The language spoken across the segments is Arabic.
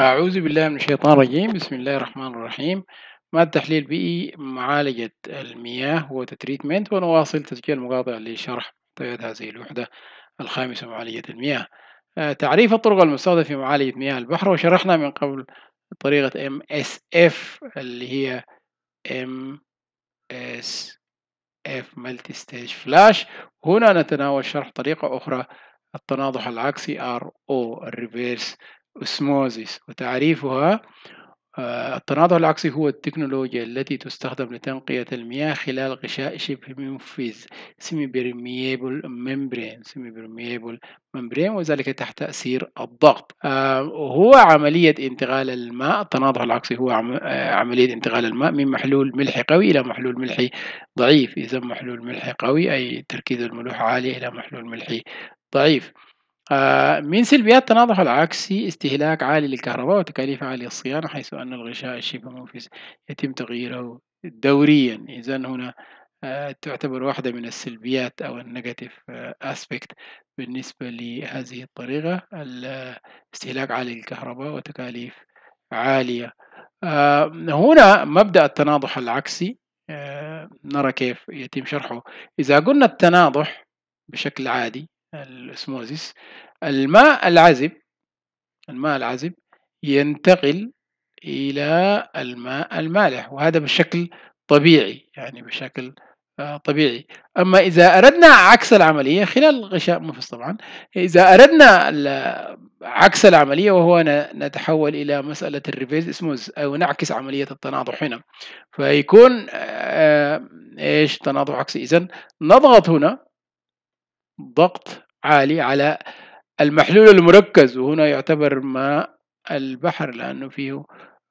أعوذ بالله من الشيطان الرجيم بسم الله الرحمن الرحيم مادة تحليل بيئي معالجة المياه وتتريتمنت ونواصل تسجيل مقاطع لشرح طيب هذه الوحدة الخامسة معالجة المياه آه، تعريف الطرق المستخدمة في معالجة مياه البحر وشرحنا من قبل طريقة MSF اللي هي MSF Multi Stage Flash هنا نتناول شرح طريقة أخرى التناضح العكسي RO Reverse أسموزيس وتعريفها آه، التناضح العكسي هو التكنولوجيا التي تستخدم لتنقية المياه خلال غشاء شبه منفذ سيمي بيرميبل ممبرين سيمي بيرميبل ممبرين وذلك تحت تأثير الضغط آه، هو عملية انتقال الماء التناضح العكسي هو آه، عملية انتقال الماء من محلول ملحي قوي إلى محلول ملحي ضعيف إذا محلول ملحي قوي أي تركيز الملوحة عالية إلى محلول ملحي ضعيف آه، من سلبيات تناضح العكسي استهلاك عالي للكهرباء وتكاليف عالية الصيانة حيث أن الغشاء الشبه منفذ يتم تغييره دوريا إذا هنا آه، تعتبر واحدة من السلبيات أو النيجاتيف أسبكت آه، بالنسبة لهذه الطريقة استهلاك عالي للكهرباء وتكاليف عالية هنا مبدأ التناضح العكسي نرى كيف يتم شرحه إذا قلنا التناضح بشكل عادي الأسموزيس الماء العذب الماء العذب ينتقل إلى الماء المالح وهذا بشكل طبيعي يعني بشكل آه، طبيعي أما إذا أردنا عكس العملية خلال غشاء مفصل طبعا إذا أردنا عكس العملية وهو نتحول إلى مسألة الريفيز اسموز أو نعكس عملية التناضح هنا فيكون آه، إيش تناضح عكسي إذا نضغط هنا ضغط عالي على المحلول المركز وهنا يعتبر ماء البحر لأنه فيه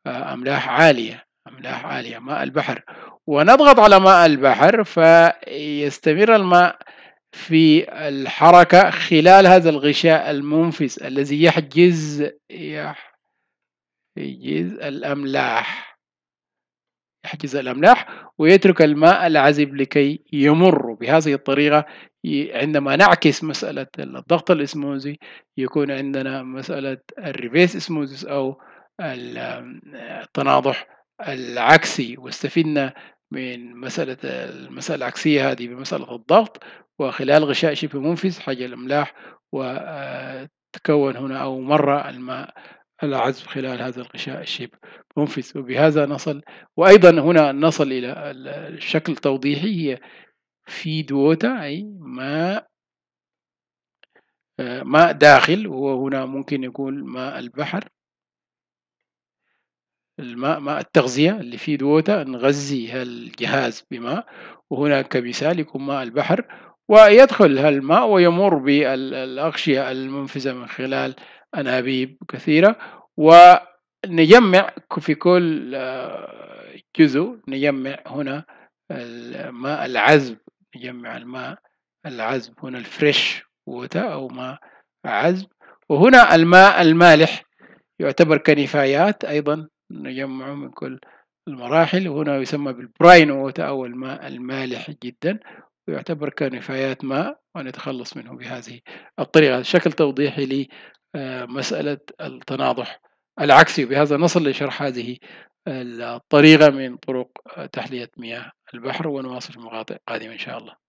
آه، أملاح عالية أملاح عالية ماء البحر ونضغط على ماء البحر فيستمر الماء في الحركة خلال هذا الغشاء المنفس الذي يحجز يحجز الأملاح حجز الأملاح ويترك الماء العذب لكي يمر بهذه الطريقة عندما نعكس مسألة الضغط الإسموزي يكون عندنا مسألة الريفيس إسموزيس أو التناضح العكسي واستفدنا من مسألة المسألة العكسية هذه بمسألة الضغط وخلال غشاء شبه منفذ حجز الأملاح وتكون هنا أو مر الماء العزف خلال هذا الغشاء الشيب منفذ وبهذا نصل وأيضا هنا نصل إلى الشكل التوضيحي هي في دوتا أي ماء آه، ماء داخل وهنا ممكن يكون ماء البحر الماء ماء التغذية اللي في دوتا نغذي الجهاز بماء وهنا كمثال يكون ماء البحر ويدخل هالماء ويمر بالأغشية المنفذة من خلال أنابيب كثيرة ونجمع في كل آه، جزء نجمع هنا الماء العذب نجمع الماء العذب هنا الفريش ووتا أو ماء عذب وهنا الماء المالح يعتبر كنفايات أيضا نجمعه من كل المراحل وهنا يسمى بالبراين ووتا أو الماء المالح جدا ويعتبر كنفايات ماء ونتخلص منه بهذه الطريقة شكل توضيحي آه، مسألة التناضح العكسي بهذا نصل لشرح هذه الطريقة من طرق تحلية مياه البحر ونواصل في مقاطع قادمة إن شاء الله